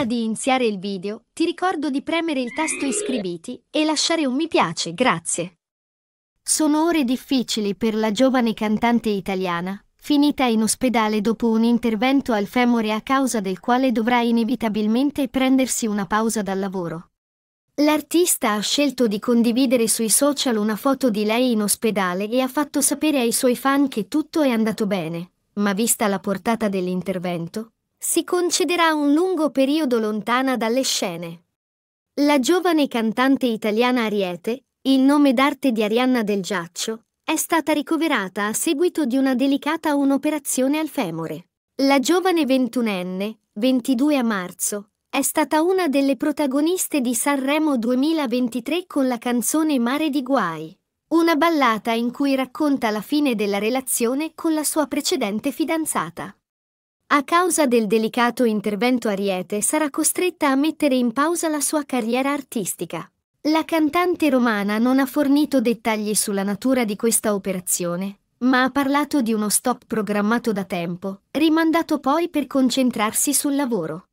Prima di iniziare il video, ti ricordo di premere il tasto iscriviti e lasciare un mi piace, grazie. Sono ore difficili per la giovane cantante italiana, finita in ospedale dopo un intervento al femore a causa del quale dovrà inevitabilmente prendersi una pausa dal lavoro. L'artista ha scelto di condividere sui social una foto di lei in ospedale e ha fatto sapere ai suoi fan che tutto è andato bene, ma vista la portata dell'intervento, si concederà un lungo periodo lontana dalle scene. La giovane cantante italiana Ariete, il nome d'arte di Arianna Del Giaccio, è stata ricoverata a seguito di una delicata un'operazione al femore. La giovane ventunenne, 22 a marzo, è stata una delle protagoniste di Sanremo 2023 con la canzone Mare di Guai, una ballata in cui racconta la fine della relazione con la sua precedente fidanzata a causa del delicato intervento Ariete sarà costretta a mettere in pausa la sua carriera artistica. La cantante romana non ha fornito dettagli sulla natura di questa operazione, ma ha parlato di uno stop programmato da tempo, rimandato poi per concentrarsi sul lavoro.